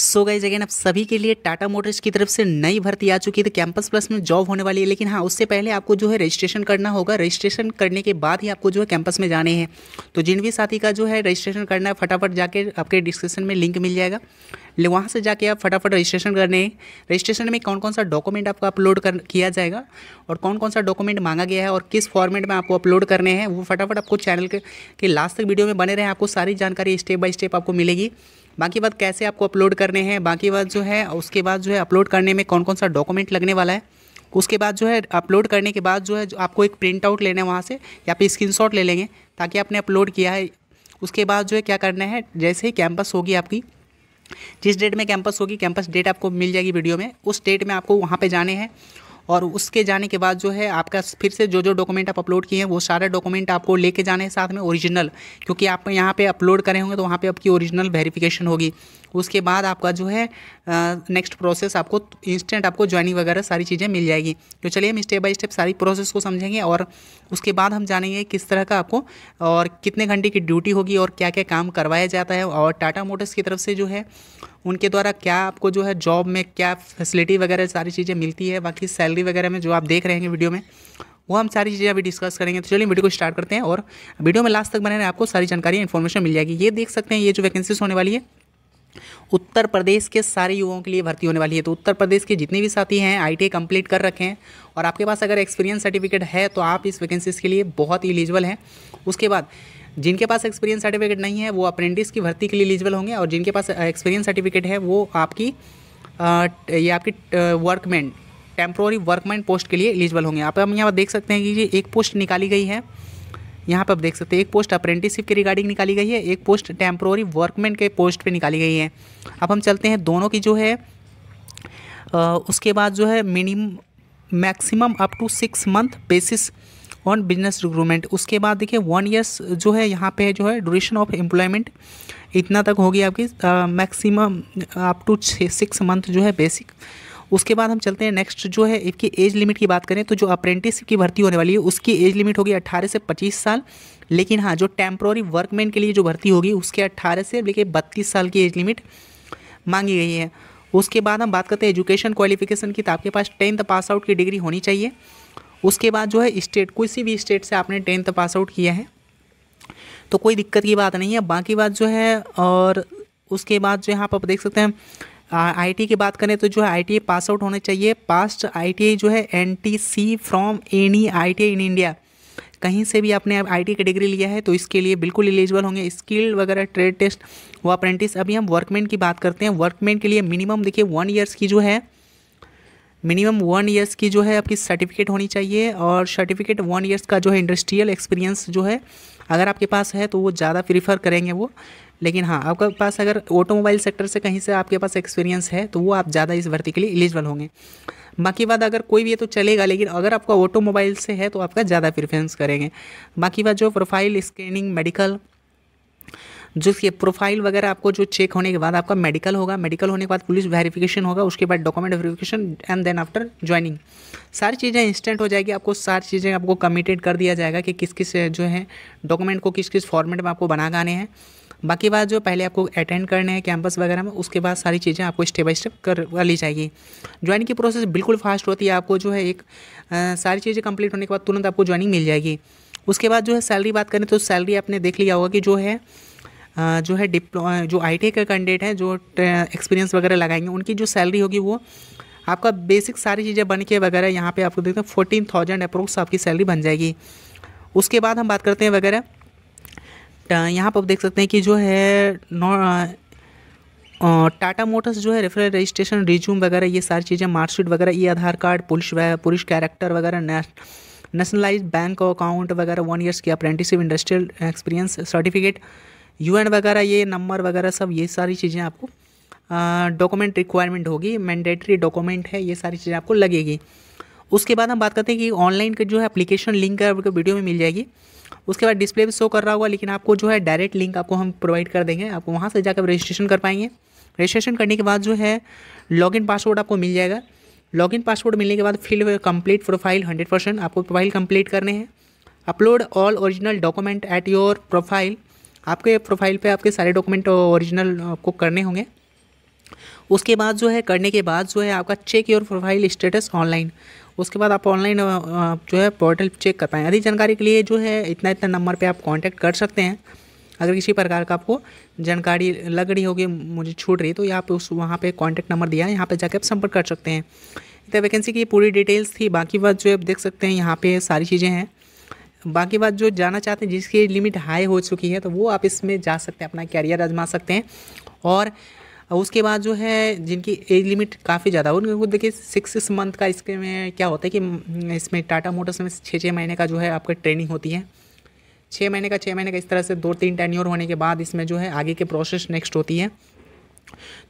सो गई जगह आप सभी के लिए टाटा मोटर्स की तरफ से नई भर्ती आ चुकी है तो कैंपस प्लस में जॉब होने वाली है लेकिन हाँ उससे पहले आपको जो है रजिस्ट्रेशन करना होगा रजिस्ट्रेशन करने के बाद ही आपको जो है कैंपस में जाने हैं तो जिन भी साथी का जो है रजिस्ट्रेशन करना है फटाफट जाके आपके डिस्क्रिप्शन में लिंक मिल जाएगा ले वहाँ से जाके आप फटाफट रजिस्ट्रेशन करने हैं रजिस्ट्रेशन में कौन कौन सा डॉक्यूमेंट आपको अपलोड कर किया जाएगा और कौन कौन सा डॉक्यूमेंट मांगा गया है और किस फॉर्मेट में आपको अपलोड करने हैं वो फटाफट आपको चैनल के, के लास्ट तक वीडियो में बने रहें आपको सारी जानकारी स्टेप बाय स्टेप आपको मिलेगी बाकी बात कैसे आपको अपलोड करने हैं बाकी बात जो है उसके बाद जो है अपलोड करने में कौन कौन सा डॉक्यूमेंट लगने वाला है उसके बाद जो है अपलोड करने के बाद जो है जो आपको एक प्रिंट आउट लेना है वहाँ से या फिर स्क्रीन ले लेंगे ताकि आपने अपलोड किया है उसके बाद जो है क्या करना है जैसे ही कैंपस होगी आपकी जिस डेट में कैंपस होगी कैंपस डेट आपको मिल जाएगी वीडियो में उस डेट में आपको वहाँ पे जाने हैं और उसके जाने के बाद जो है आपका फिर से जो जो डॉक्यूमेंट आप अपलोड किए हैं वो सारे डॉक्यूमेंट आपको लेके जाने हैं साथ में ओरिजिनल क्योंकि आप यहाँ पे अपलोड करें होंगे तो वहाँ पे आपकी ओरिजिनल वेरिफिकेशन होगी उसके बाद आपका जो है नेक्स्ट प्रोसेस आपको इंस्टेंट आपको ज्वाइनिंग वगैरह सारी चीज़ें मिल जाएगी तो चलिए हम स्टेप बाई स्टेप सारी प्रोसेस को समझेंगे और उसके बाद हम जानेंगे किस तरह का आपको और कितने घंटे की ड्यूटी होगी और क्या क्या काम करवाया जाता है और टाटा मोटर्स की तरफ से जो है उनके द्वारा क्या आपको जो है जॉब में क्या फैसिलिटी वगैरह सारी चीज़ें मिलती है बाकी सैलरी सैलरी वगैरह में जो आप देख रहे हैं वीडियो में वो हम सारी चीज़ें अभी डिस्कस करेंगे तो चलिए वीडियो को स्टार्ट करते हैं और वीडियो में लास्ट तक बने रहे आपको सारी जानकारी इन्फॉर्मेशन मिल जाएगी ये देख सकते हैं ये जो वैकेंसीज होने वाली है उत्तर प्रदेश के सारे युवाओं के लिए भर्ती होने वाली है तो उत्तर प्रदेश के जितने भी साथी हैं आई कंप्लीट कर रखे हैं और आपके पास अगर एक्सपीरियंस सर्टिफिकेट है तो आप इस वैकेंसीज के लिए बहुत ही एलिजिबल हैं उसके बाद जिनके पास एक्सपीरियंस सर्टिफिकेट नहीं है वो अप्रेंटिस की भर्ती के लिए इलिजिबल होंगे और जिनके पास एक्सपीरियंस सर्टिफिकेट है वो आपकी ये आपकी वर्कमैन टेम्प्रोरी वर्कमैन पोस्ट के लिए एलिजिबल होंगे यहाँ पर हम यहाँ पर देख सकते हैं कि ये एक पोस्ट निकाली गई है यहाँ पर आप देख सकते हैं एक पोस्ट अप्रेंटिसशिप के रिगार्डिंग निकाली गई है एक पोस्ट टेम्प्रोरी वर्कमैन के पोस्ट पर निकाली गई है अब हम चलते हैं दोनों की जो है उसके बाद जो है minimum maximum up to six month basis on business recruitment उसके बाद देखिए वन ईयर्स जो है यहाँ पे जो है ड्यूरेशन ऑफ एम्प्लॉयमेंट इतना तक होगी आपकी maximum up to six month जो है बेसिक उसके बाद हम चलते हैं नेक्स्ट जो है इसकी एज लिमिट की बात करें तो जो अप्रेंटिस की भर्ती होने वाली है उसकी एज लिमिट होगी अट्ठारह से पच्चीस साल लेकिन हाँ जो टेम्प्रोरी वर्कमैन के लिए जो भर्ती होगी उसके अट्ठारह से लेकिन बत्तीस साल की एज लिमिट मांगी गई है उसके बाद हम बात करते हैं एजुकेशन क्वालिफिकेशन की तो आपके पास टेंथ पास आउट की डिग्री होनी चाहिए उसके बाद जो है स्टेट किसी भी स्टेट से आपने टेंथ पास आउट किया है तो कोई दिक्कत की बात नहीं है बाकी बात जो है और उसके बाद जो यहाँ पर आप देख सकते हैं आईटी की बात करें तो जो है आई पास आउट होने चाहिए पास्ट आईटीआई जो है NTC from any ITI in India कहीं से भी आपने आई टी की डिग्री लिया है तो इसके लिए बिल्कुल एलिजिबल होंगे स्किल वगैरह ट्रेड टेस्ट व अप्रेंटिस अभी हम वर्कमैन की बात करते हैं वर्कमैन के लिए मिनिमम देखिए वन ईयर्स की जो है मिनिमम वन ईयर्स की जो है आपकी सर्टिफिकेट होनी चाहिए और सर्टिफिकेट वन ईयर्स का जो है इंडस्ट्रियल एक्सपीरियंस जो है अगर आपके पास है तो वो ज़्यादा प्रीफर करेंगे वो लेकिन हाँ आपके पास अगर ऑटोमोबाइल सेक्टर से कहीं से आपके पास एक्सपीरियंस है तो वो आप ज़्यादा इस भर्ती के लिए एलिजिबल होंगे बाकी बात अगर कोई भी है तो चलेगा लेकिन अगर आपका ऑटोमोबाइल से है तो आपका ज़्यादा प्रिफ्रेंस करेंगे बाकी बात जो प्रोफाइल स्कैनिंग मेडिकल जिसके प्रोफाइल वगैरह आपको जो चेक होने के बाद आपका मेडिकल होगा मेडिकल होने के बाद पुलिस वेरिफिकेशन होगा उसके बाद document verification and then after joining सारी चीज़ें इंस्टेंट हो जाएगी आपको सारी चीज़ें आपको कमिटेड कर दिया जाएगा कि किस किस जो है डॉक्यूमेंट को किस किस फॉर्मेट में आपको बना गाने आने हैं बाकी बात जो पहले आपको अटेंड करने हैं कैंपस वगैरह में उसके बाद सारी चीज़ें आपको स्टेप बाई स्टेप कर ली जाएगी ज्वाइनिंग की प्रोसेस बिल्कुल फास्ट होती है आपको जो है एक आ, सारी चीज़ें कंप्लीट होने के बाद तुरंत आपको ज्वाइनिंग मिल जाएगी उसके बाद जो है सैलरी बात करें तो सैलरी आपने देख लिया होगा कि जो है जो है डिप्लो जो आई टी का कैंडिडेट हैं जो एक्सपीरियंस वगैरह लगाएंगे उनकी जो सैलरी होगी वो आपका बेसिक सारी चीज़ें बन के वगैरह यहाँ पे आपको देखते हैं फोर्टीन थाउजेंड अप्रोक्स आपकी सैलरी बन जाएगी उसके बाद हम बात करते हैं वगैरह यहाँ पर आप देख सकते हैं कि जो है टाटा मोटर्स जो है रेफरल रजिस्ट्रेशन रिज्यूम वगैरह ये सारी चीज़ें मार्कशीट वगैरह ये Aadhaar card police police character वगैरह नेशनलाइज बैंक अकाउंट वगैरह वन ईयर्स की अप्रेंटिसिप इंडस्ट्रियल एक्सपीरियंस सर्टिफिकेट यू वगैरह ये नंबर वगैरह सब ये सारी चीज़ें आपको डॉक्यूमेंट रिक्वायरमेंट होगी मैंडेटरी डॉक्यूमेंट है ये सारी चीज़ें आपको लगेगी उसके बाद हम बात करते हैं कि ऑनलाइन का जो है एप्लीकेशन लिंक आपको वीडियो में मिल जाएगी उसके बाद डिस्प्ले भी शो कर रहा होगा लेकिन आपको जो है डायरेक्ट लिंक आपको हम प्रोवाइड कर देंगे आपको वहाँ से जाकर रजिस्ट्रेशन कर पाएंगे रजिस्ट्रेशन करने के बाद जो है लॉगिन पासवर्ड आपको मिल जाएगा लॉगिन पासवर्ड मिलने के बाद fill complete profile hundred percent आपको प्रोफाइल कंप्लीट करने हैं upload all original document at your profile आपके प्रोफाइल पे आपके सारे डॉक्यूमेंट ओरिजिनल आपको करने होंगे उसके बाद जो है करने के बाद जो है आपका check your profile status online उसके बाद आप ऑनलाइन जो है पोर्टल चेक कर पाएँ अधिक जानकारी के लिए जो है इतना इतना नंबर पर आप कॉन्टैक्ट कर सकते हैं अगर किसी प्रकार का आपको जानकारी लग रही होगी मुझे छूट रही तो आप उस वहाँ पर कॉन्टैक्ट नंबर दिया है यहाँ पर जाके आप संपर्क कर सकते हैं इतना वैकेंसी की पूरी डिटेल्स थी बाकी बात जो आप देख सकते हैं यहाँ पे सारी चीज़ें हैं बाकी बात जो जाना चाहते हैं जिसकी लिमिट हाई हो चुकी है तो वो आप इसमें जा सकते हैं अपना कैरियर आजमा सकते हैं और और उसके बाद जो है जिनकी एज लिमिट काफ़ी ज़्यादा हो उनको देखिए सिक्स सिक्स मंथ का इसके में क्या होता है कि हम्म, इसमें टाटा मोटर्स में छः छः महीने का जो है आपका ट्रेनिंग होती है छः महीने का छः महीने का इस तरह से दो तीन टेन्योर होने के बाद इसमें जो है आगे के प्रोसेस नेक्स्ट होती है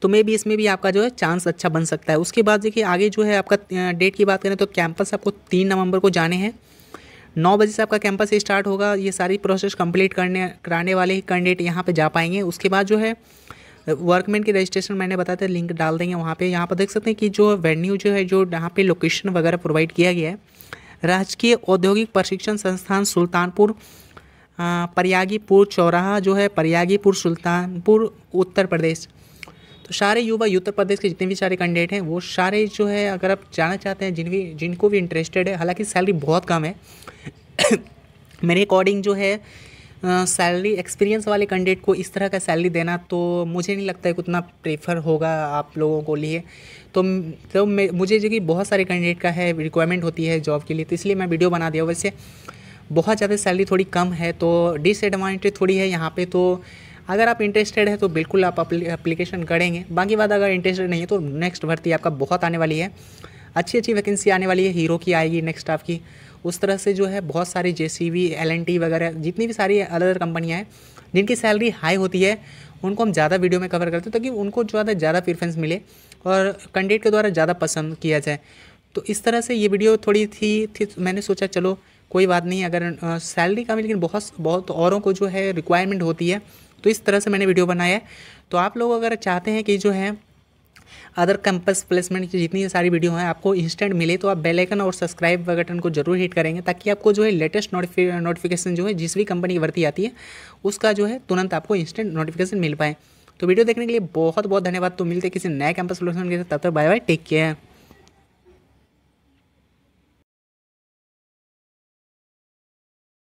तो मे भी इसमें भी आपका जो है चांस अच्छा बन सकता है उसके बाद देखिए आगे जो है आपका डेट की बात करें तो कैंपस आपको तीन नवंबर को जाने हैं नौ बजे से आपका कैंपस स्टार्ट होगा ये सारी प्रोसेस कंप्लीट करने कराने वाले ही कैंडिडेट यहाँ पे जा पाएंगे उसके बाद जो है वर्कमैन की रजिस्ट्रेशन मैंने बताया था लिंक डाल देंगे वहाँ पे यहाँ पर देख सकते हैं कि जो वेन्यू जो है जो यहाँ पे लोकेशन वगैरह प्रोवाइड किया गया है राजकीय औद्योगिक प्रशिक्षण संस्थान सुल्तानपुर प्रयागीपुर चौराहा जो है प्रयागीपुर सुल्तानपुर उत्तर प्रदेश तो सारे युवा उत्तर प्रदेश के जितने भी सारे कैंडिडेट हैं वो सारे जो है अगर आप जाना चाहते हैं जिन भी जिनको भी इंटरेस्टेड है हालांकि सैलरी बहुत कम है मेरे अकॉर्डिंग जो है सैलरी एक्सपीरियंस वाले कैंडिडेट को इस तरह का सैलरी देना तो मुझे नहीं लगता है उतना प्रेफर होगा आप लोगों को लिए तो तो मुझे जो कि बहुत सारे कैंडिडेट का है रिक्वायरमेंट होती है जॉब के लिए तो इसलिए मैं वीडियो बना दिया वैसे बहुत ज़्यादा सैलरी थोड़ी कम है तो डिसएडवाटेज थोड़ी है यहाँ पर तो अगर आप इंटरेस्टेड है तो बिल्कुल आप अप्लीकेशन करेंगे बाकी बात अगर इंटरेस्टेड नहीं है तो नेक्स्ट भर्ती आपका बहुत आने वाली है अच्छी अच्छी वैकेंसी आने वाली है हीरो की आएगी नेक्स्ट आपकी उस तरह से जो है बहुत सारी J C V L N T वगैरह जितनी भी सारी अलग अलग कंपनियाँ हैं जिनकी सैलरी हाई होती है उनको हम ज़्यादा वीडियो में कवर करते हैं ताकि उनको ज़्यादा ज़्यादा प्रिफ्रेंस मिले और कैंडिडेट के द्वारा ज़्यादा पसंद किया जाए तो इस तरह से ये वीडियो थोड़ी थी, थी मैंने सोचा चलो कोई बात नहीं अगर सैलरी का भी लेकिन बहुत बहुत औरों को जो है रिक्वायरमेंट होती है तो इस तरह से मैंने वीडियो बनाया है तो आप लोग अगर चाहते हैं कि जो है अदर कैंपस प्लेसमेंट की जितनी सारी वीडियो हैं आपको इंस्टेंट मिले तो आप बेल आइकन और सब्सक्राइब बटन को जरूर हिट करेंगे ताकि आपको जो है लेटेस्ट नोटिफिकेशन जो है जिस भी कंपनी की भर्ती आती है उसका जो है तुरंत आपको इंस्टेंट नोटिफिकेशन मिल पाए तो वीडियो देखने के लिए बहुत बहुत धन्यवाद तो मिलते किसी नए कैंपस प्लेसमेंट के साथ तब तक बाय बाय टेक केयर